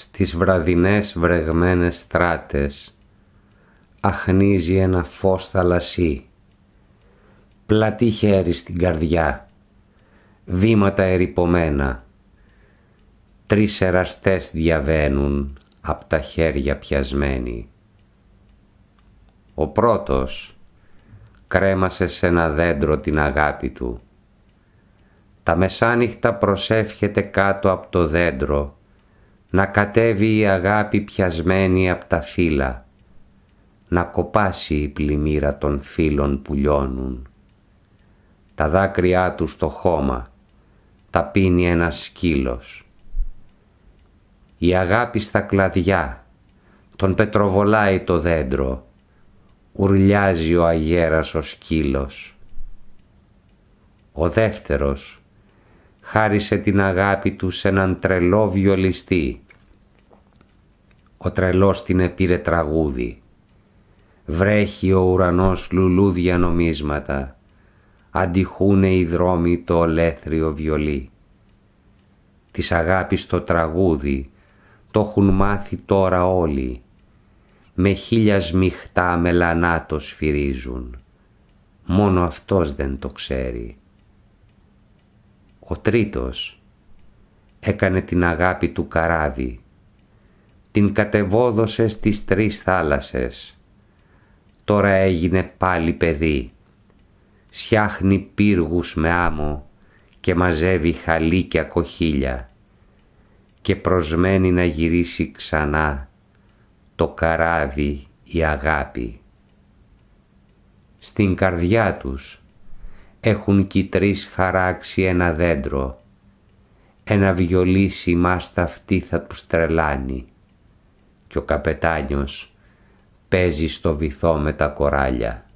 στις βραδινές βρεγμένες στράτες αχνίζει ένα φως θαλασσί. Πλατή χέρι στην καρδιά, βήματα ερυπωμένα. Τρεις εραστές διαβαίνουν απ' τα χέρια πιασμένοι. Ο πρώτος κρέμασε σε ένα δέντρο την αγάπη του. Τα μεσάνυχτα προσεύχεται κάτω από το δέντρο να κατέβει η αγάπη πιασμένη απ' τα φύλλα, να κοπάσει η πλημμύρα των φύλλων που λιώνουν. Τα δάκρυά του στο χώμα, τα πίνει ένας σκύλος. Η αγάπη στα κλαδιά, τον πετροβολάει το δέντρο, ουρλιάζει ο αγέρας ο σκύλος. Ο δεύτερος χάρισε την αγάπη του σε έναν τρελό βιολιστή ο τρελός την επήρε τραγούδι. Βρέχει ο ουρανός λουλούδια νομίσματα. Αντιχούνε οι δρόμοι το ολέθριο βιολί. Της αγάπης το τραγούδι το έχουν μάθει τώρα όλοι. Με χίλια σμιχτά μελανά το σφυρίζουν. Μόνο αυτός δεν το ξέρει. Ο τρίτος έκανε την αγάπη του καράβι την κατεβόδωσες στις τρεις θάλασσες. Τώρα έγινε πάλι παιδί. Σιάχνει πύργους με άμμο και μαζεύει χαλίκια κοχύλια και προσμένει να γυρίσει ξανά το καράβι η αγάπη. Στην καρδιά τους έχουν τρεις χαράξει ένα δέντρο, ένα βιολί σημά αυτή θα τους τρελάνει και ο καπετάνιος παίζει στο βυθό με τα κοράλια.